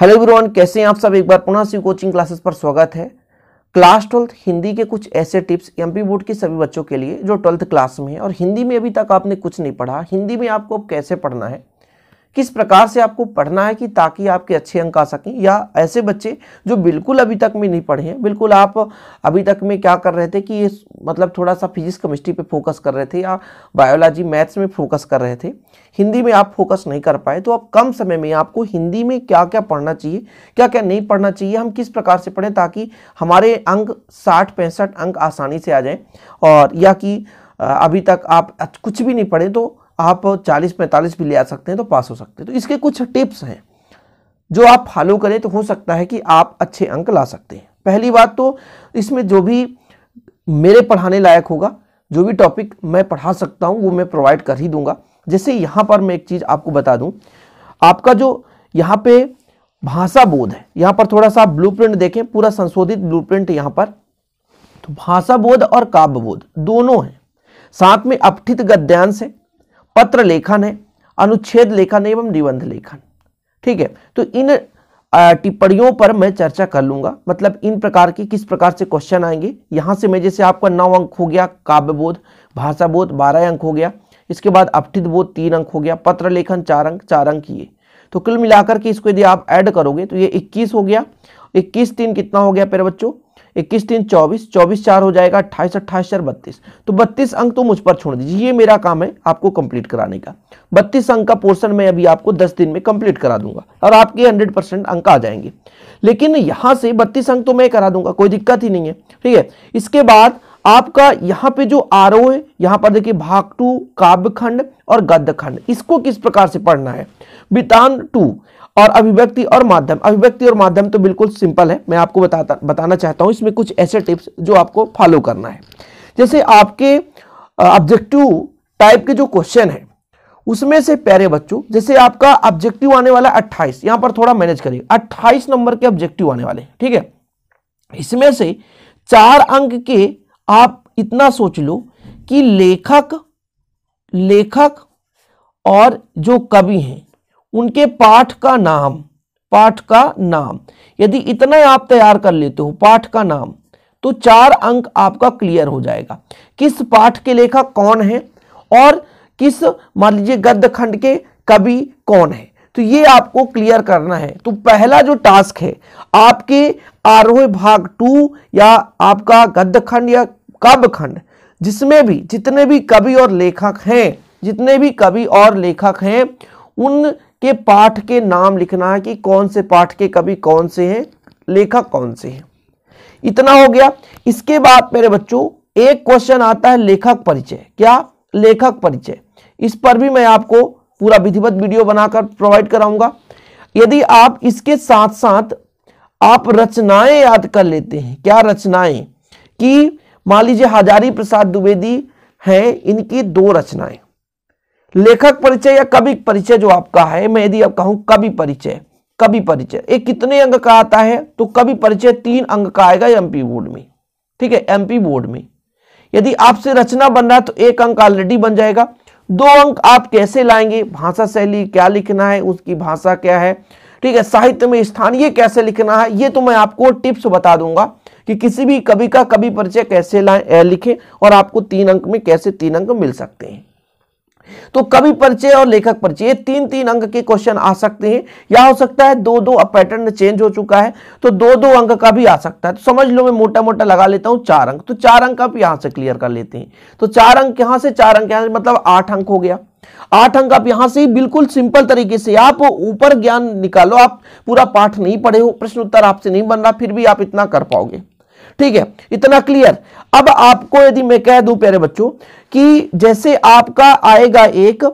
hello everyone कैसे हैं आप सब एक बार पुनः शिव कोचिंग क्लासेस पर स्वागत है क्लास ट्वेल्थ हिंदी के कुछ ऐसे टिप्स एमपी बोर्ड के सभी बच्चों के लिए जो ट्वेल्थ क्लास में है और हिंदी में अभी तक आपने कुछ नहीं पढ़ा हिंदी में आपको अब कैसे पढ़ना है किस प्रकार से आपको पढ़ना है कि ताकि आपके अच्छे अंक आ सकें या ऐसे बच्चे जो बिल्कुल अभी तक में नहीं पढ़े हैं बिल्कुल आप अभी तक में क्या कर रहे थे कि ये मतलब थोड़ा सा फिजिक्स केमिस्ट्री पे फोकस कर रहे थे या बायोलॉजी मैथ्स में फोकस कर रहे थे हिंदी में आप फोकस नहीं कर पाए तो आप कम समय में आपको हिंदी में क्या क्या पढ़ना चाहिए क्या क्या नहीं पढ़ना चाहिए हम किस प्रकार से पढ़ें ताकि हमारे अंक साठ पैंसठ अंक आसानी से आ जाए और या कि अभी तक आप कुछ भी नहीं पढ़ें तो आप 40-45 भी ले आ सकते हैं तो पास हो सकते हैं तो इसके कुछ टिप्स हैं जो आप फॉलो करें तो हो सकता है कि आप अच्छे अंक ला सकते हैं पहली बात तो इसमें जो भी मेरे पढ़ाने लायक होगा जो भी टॉपिक मैं पढ़ा सकता हूँ वो मैं प्रोवाइड कर ही दूंगा जैसे यहाँ पर मैं एक चीज़ आपको बता दूँ आपका जो यहाँ पे भाषा बोध है यहाँ पर थोड़ा सा आप ब्लूप्रिंट देखें पूरा संशोधित ब्लूप्रिंट यहाँ पर तो भाषा बोध और काव्य बोध दोनों हैं साथ में अपठित गद्यांश है पत्र लेखन है अनुच्छेद लेखन एवं निबंध लेखन ठीक है तो इन टिप्पणियों पर मैं चर्चा कर लूंगा मतलब इन प्रकार के किस प्रकार से क्वेश्चन आएंगे यहां से मैं जैसे आपका नौ अंक हो गया काव्य बोध भाषा बोध बारह अंक हो गया इसके बाद अपठित बोध तीन अंक हो गया पत्र लेखन चार अंक चार अंक ये तो कुल मिलाकर के इसको यदि आप ऐड करोगे तो ये 21 हो गया 21 तीन कितना हो गया प्यारे बच्चों इक्कीस तीन चौबीस चौबीस चार हो जाएगा अट्ठाईस अट्ठाईस चार बत्तीस तो बत्तीस अंक तो मुझ पर छोड़ दीजिए ये मेरा काम है आपको कंप्लीट कराने का बत्तीस अंक का पोर्सन मैं अभी आपको दस दिन में कंप्लीट करा दूंगा और आपके हंड्रेड परसेंट अंक आ जाएंगे लेकिन यहां से बत्तीस अंक तो मैं करा दूंगा कोई दिक्कत ही नहीं है ठीक है इसके बाद आपका यहां पे जो आरओ है यहां पर देखिए भाग टू काव्य खंड और गद्य खंड इसको किस प्रकार से पढ़ना है वितान टू और अभिव्यक्ति और माध्यम अभिव्यक्ति और माध्यम तो बिल्कुल सिंपल है मैं आपको बताता बताना चाहता हूं इसमें कुछ ऐसे टिप्स जो आपको फॉलो करना है जैसे आपके ऑब्जेक्टिव टाइप के जो क्वेश्चन है उसमें से प्यारे बच्चों जैसे आपका ऑब्जेक्टिव आने वाला 28 यहां पर थोड़ा मैनेज करिए 28 नंबर के ऑब्जेक्टिव आने वाले ठीक है इसमें से चार अंक के आप इतना सोच लो कि लेखक लेखक और जो कवि हैं उनके पाठ का नाम पाठ का नाम यदि इतना आप तैयार कर लेते हो पाठ का नाम तो चार अंक आपका क्लियर हो जाएगा किस पाठ के लेखक कौन है और किस मान लीजिए गद्य खंड के कवि कौन है तो ये आपको क्लियर करना है तो पहला जो टास्क है आपके आरोह भाग टू या आपका गद्य खंड या काव्य खंड जिसमें भी जितने भी कवि और लेखक हैं जितने भी कवि और लेखक हैं उनके पाठ के नाम लिखना है कि कौन से पाठ के कवि कौन से हैं लेखक कौन से हैं इतना हो गया इसके बाद मेरे बच्चों एक क्वेश्चन आता है लेखक परिचय क्या लेखक परिचय इस पर भी मैं आपको पूरा विधिवत वीडियो बनाकर प्रोवाइड कराऊंगा यदि आप इसके साथ साथ आप रचनाएं याद कर लेते हैं क्या रचनाएं कि मान लीजिए हजारी प्रसाद द्विवेदी हैं इनकी दो रचनाएं लेखक परिचय या कवि परिचय जो आपका है मैं यदि आप कहूं कवि परिचय कवि परिचय एक कितने अंग का आता है तो कवि परिचय तीन अंग का आएगा एमपी बोर्ड में ठीक है एमपी बोर्ड में यदि आपसे रचना बन रहा है तो एक अंक ऑलरेडी बन जाएगा दो अंक आप कैसे लाएंगे भाषा शैली क्या लिखना है उसकी भाषा क्या है ठीक है साहित्य में स्थानीय कैसे लिखना है ये तो मैं आपको टिप्स बता दूंगा कि किसी भी कवि का कवि परिचय कैसे लिखें और आपको तीन अंक में कैसे तीन अंक मिल सकते हैं तो कवि परिचय और लेखक परिचय तीन तीन अंक के क्वेश्चन आ सकते हैं या हो सकता है दो दो अब पैटर्न चेंज हो चुका है तो दो दो अंक का भी आ सकता है तो समझ लो मैं मोटा मोटा लगा लेता हूं चार अंक तो चार अंक आप यहां से क्लियर कर लेते हैं तो चार अंक यहां से चार अंक यहां से मतलब आठ अंक हो गया आठ अंक आप यहां से ही बिल्कुल सिंपल तरीके से आप ऊपर ज्ञान निकालो आप पूरा पाठ नहीं पढ़े हो प्रश्न उत्तर आपसे नहीं बन रहा फिर भी आप इतना कर पाओगे ठीक है इतना क्लियर अब आपको यदि मैं कह दूं प्यारे बच्चों कि जैसे आपका आएगा एक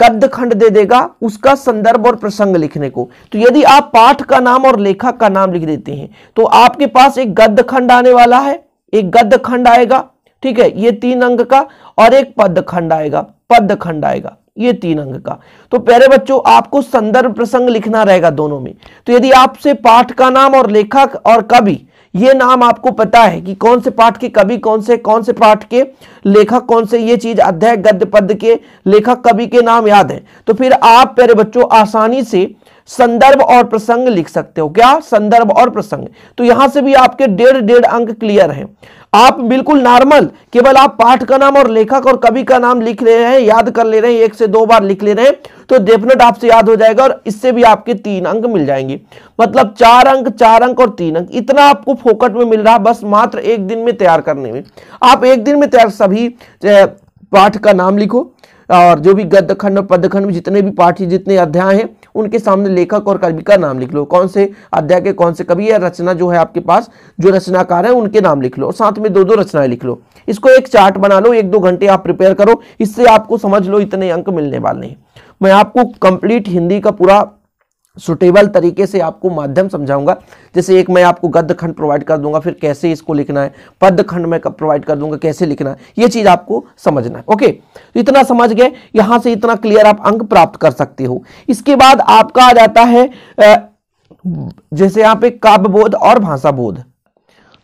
गद्य खंड दे देगा उसका संदर्भ और प्रसंग लिखने को तो यदि आप पाठ का नाम और लेखक का नाम लिख देते हैं तो आपके पास एक गद्य खंड आने वाला है एक गद्य खंड आएगा ठीक है ये तीन अंग का और एक पद खंड आएगा पद खंड आएगा ये तीन अंग का तो प्यारे बच्चों आपको संदर्भ प्रसंग लिखना रहेगा दोनों में तो यदि आपसे पाठ का नाम और लेखक और कवि ये नाम आपको पता है कि कौन से पाठ के कवि कौन से कौन से पाठ के लेखक कौन से ये चीज अध्याय गद्य पद के लेखक कवि के नाम याद है तो फिर आप प्यारे बच्चों आसानी से संदर्भ और प्रसंग लिख सकते हो क्या संदर्भ और प्रसंग तो यहां से भी आपके डेढ़ डेढ़ अंक क्लियर है आप बिल्कुल नॉर्मल केवल आप पाठ का नाम और लेखक और कवि का नाम लिख रहे हैं याद कर ले रहे हैं एक से दो बार लिख ले रहे हैं तो डेफिनेट आपसे याद हो जाएगा और इससे भी आपके तीन अंक मिल जाएंगे मतलब चार अंक चार अंक और तीन अंक इतना आपको फोकट में मिल रहा बस मात्र एक दिन में तैयार करने में आप एक दिन में तैयार सभी पाठ का नाम लिखो और जो भी गद्य खंड पद्य खंड में जितने भी पाठ जितने अध्याय हैं उनके सामने लेखक और कवि का नाम लिख लो कौन से अध्याय के कौन से कवि या रचना जो है आपके पास जो रचनाकार है उनके नाम लिख लो और साथ में दो दो रचनाएं लिख लो इसको एक चार्ट बना लो एक दो घंटे आप प्रिपेयर करो इससे आपको समझ लो इतने अंक मिलने वाले हैं मैं आपको कंप्लीट हिंदी का पूरा सुटेबल तरीके से आपको माध्यम समझाऊंगा जैसे एक मैं आपको गद्य खंड प्रोवाइड कर दूंगा फिर कैसे इसको लिखना है पद्य खंड में प्रोवाइड कर दूंगा कैसे लिखना है ये चीज़ आपको समझना है ओके तो इतना समझ गए यहां से इतना क्लियर आप अंक प्राप्त कर सकते हो इसके बाद आपका आ जाता है जैसे यहां पे काव्य बोध और भाषा बोध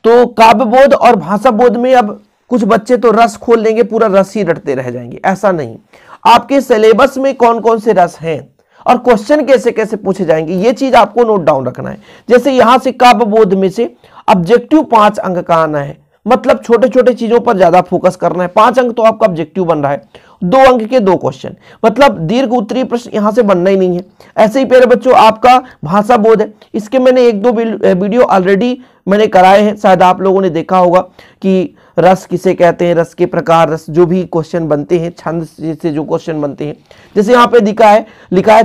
तो काव्य बोध और भाषा बोध में अब कुछ बच्चे तो रस खोल लेंगे पूरा रस ही रटते रह जाएंगे ऐसा नहीं आपके सिलेबस में कौन कौन से रस हैं और क्वेश्चन कैसे कैसे पूछे जाएंगे ये चीज आपको नोट डाउन रखना है जैसे यहां से बोध में से ऑब्जेक्टिव पांच अंक का आना है मतलब छोटे छोटे चीजों पर ज्यादा फोकस करना है पांच अंक तो आपका ऑब्जेक्टिव बन रहा है दो अंक के दो क्वेश्चन मतलब दीर्घ उत्तरी प्रश्न यहां से बनना ही नहीं है ऐसे ही प्यारे बच्चों आपका भाषा बोध है इसके मैंने एक दो वीडियो ऑलरेडी मैंने कराए हैं शायद आप लोगों ने देखा होगा कि रस किसे कहते हैं रस के प्रकार रस जो भी क्वेश्चन बनते हैं छंद से जो क्वेश्चन बनते हैं जैसे यहाँ पे लिखा है लिखा है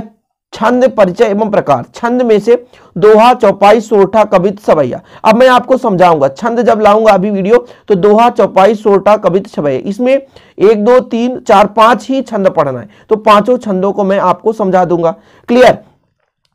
छंद परिचय एवं प्रकार छंद में से दोहा चौपाई सोरठा कवित सवैया अब मैं आपको समझाऊंगा छंद जब लाऊंगा अभी वीडियो तो दोहा चौपाई सोरठा कवित सवैया इसमें एक दो तीन चार पांच ही छंद पढ़ना है तो पांचों छंदों को मैं आपको समझा दूंगा क्लियर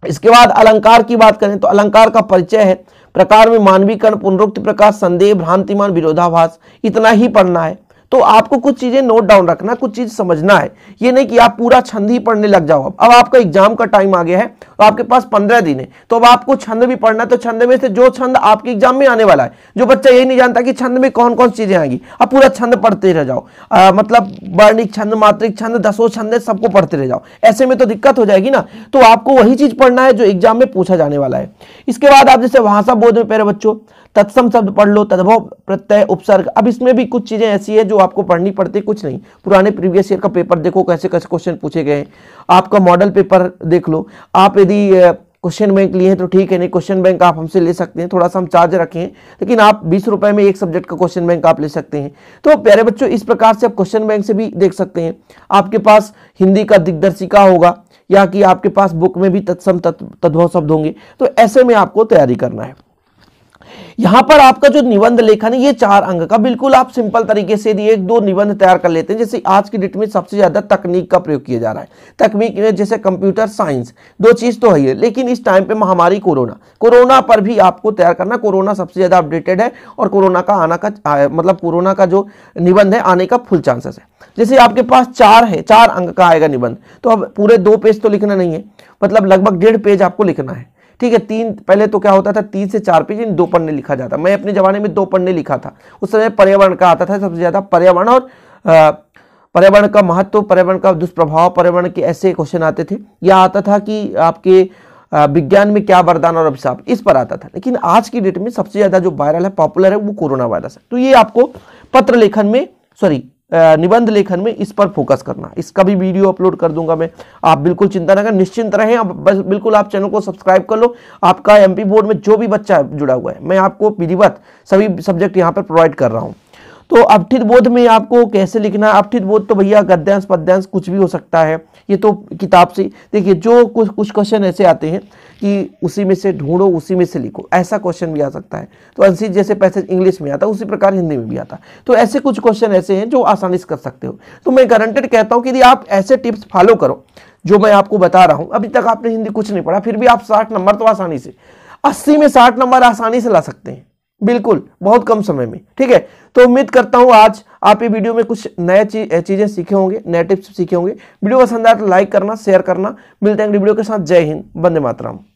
इसके बाद अलंकार की बात करें तो अलंकार का परिचय है प्रकार में मानवीकरण पुनरुक्ति प्रकाश संदेह भ्रांतिमान विरोधाभास इतना ही पढ़ना है तो आपको कुछ चीजें नोट डाउन रखना कुछ चीज समझना है ये नहीं कि आप पूरा छंद ही पढ़ने लग जाओ अब आपका एग्जाम का टाइम आ गया है तो आपके पास पंद्रह दिन है तो अब आपको छंद भी पढ़ना है तो छंद में से जो छंद आपके एग्जाम में आने वाला है जो बच्चा यही नहीं जानता कि छंद में कौन कौन सी चीजें आएंगी आप पूरा छंद पढ़ते रह जाओ आ, मतलब वर्णिक छंद मात्रिक छंद दसों छंद सबको पढ़ते रह जाओ ऐसे में तो दिक्कत हो जाएगी ना तो आपको वही चीज पढ़ना है जो एग्जाम में पूछा जाने वाला है इसके बाद आप जैसे भाषा बोध में पेरे बच्चों तत्सम शब्द पढ़ लो तद्भव प्रत्यय उपसर्ग अब इसमें भी कुछ चीज़ें ऐसी है जो आपको पढ़नी पड़ती कुछ नहीं पुराने प्रीवियस ईयर का पेपर देखो कैसे कैसे क्वेश्चन पूछे गए आपका मॉडल पेपर देख लो आप यदि क्वेश्चन बैंक लिए हैं तो ठीक है नहीं क्वेश्चन बैंक आप हमसे ले सकते हैं थोड़ा सा हम चार्ज रखें लेकिन आप बीस रुपए में एक सब्जेक्ट का क्वेश्चन बैंक आप ले सकते हैं तो प्यारे बच्चों इस प्रकार से आप क्वेश्चन बैंक से भी देख सकते हैं आपके पास हिंदी का दिग्दर्शिका होगा या कि आपके पास बुक में भी तत्सम तद्भव शब्द होंगे तो ऐसे में आपको तैयारी करना है यहां पर आपका जो निबंध लेखन है ये चार अंग का बिल्कुल आप सिंपल तरीके से एक दो निबंध तैयार कर लेते हैं जैसे आज की डेट में सबसे ज्यादा तकनीक का प्रयोग किया जा रहा है तकनीक में जैसे कंप्यूटर साइंस दो चीज तो है ही लेकिन इस टाइम पे महामारी कोरोना कोरोना पर भी आपको तैयार करना कोरोना सबसे ज्यादा अपडेटेड है और कोरोना का आना का मतलब कोरोना का जो निबंध है आने का फुल चांसेस है जैसे आपके पास चार है चार अंग का आएगा निबंध तो अब पूरे दो पेज तो लिखना नहीं है मतलब लगभग डेढ़ पेज आपको लिखना है ठीक है तीन पहले तो क्या होता था तीन से चार पेज इन दो पन्ने लिखा जाता मैं अपने ज़माने में दो पन्ने लिखा था उस समय पर्यावरण का आता था सबसे ज़्यादा पर्यावरण और पर्यावरण का महत्व पर्यावरण का दुष्प्रभाव पर्यावरण के ऐसे क्वेश्चन आते थे या आता था कि आपके विज्ञान में क्या वरदान और अभिशाप इस पर आता था लेकिन आज की डेट में सबसे ज़्यादा जो वायरल है पॉपुलर है वो कोरोना वायरस है तो ये आपको पत्र लेखन में सॉरी निबंध लेखन में इस पर फोकस करना इसका भी वीडियो अपलोड कर दूंगा मैं आप बिल्कुल चिंता ना करें निश्चिंत रहें आप बस बिल्कुल आप चैनल को सब्सक्राइब कर लो आपका एमपी बोर्ड में जो भी बच्चा जुड़ा हुआ है मैं आपको विधिवत सभी सब्जेक्ट यहाँ पर प्रोवाइड कर रहा हूँ तो अवठित बोध में आपको कैसे लिखना है अवठित बोध तो भैया गद्यांश पद्यांश कुछ भी हो सकता है ये तो किताब से देखिए जो कुछ कुछ क्वेश्चन ऐसे आते हैं कि उसी में से ढूंढो उसी में से लिखो ऐसा क्वेश्चन भी आ सकता है तो अंशित जैसे पैसेज इंग्लिश में आता उसी प्रकार हिंदी में भी आता तो ऐसे कुछ क्वेश्चन ऐसे हैं जो आसानी से कर सकते हो तो मैं गारंटेड कहता हूँ कि यदि आप ऐसे टिप्स फॉलो करो जो मैं आपको बता रहा हूँ अभी तक आपने हिंदी कुछ नहीं पढ़ा फिर भी आप साठ नंबर तो आसानी से अस्सी में साठ नंबर आसानी से ला सकते हैं बिल्कुल बहुत कम समय में ठीक है तो उम्मीद करता हूँ आज आप ये वीडियो में कुछ नए चीज़ें सीखे होंगे नए टिप्स सीखे होंगे वीडियो पसंद आए तो लाइक करना शेयर करना मिलते हैं वीडियो के साथ जय हिंद बंदे मातराम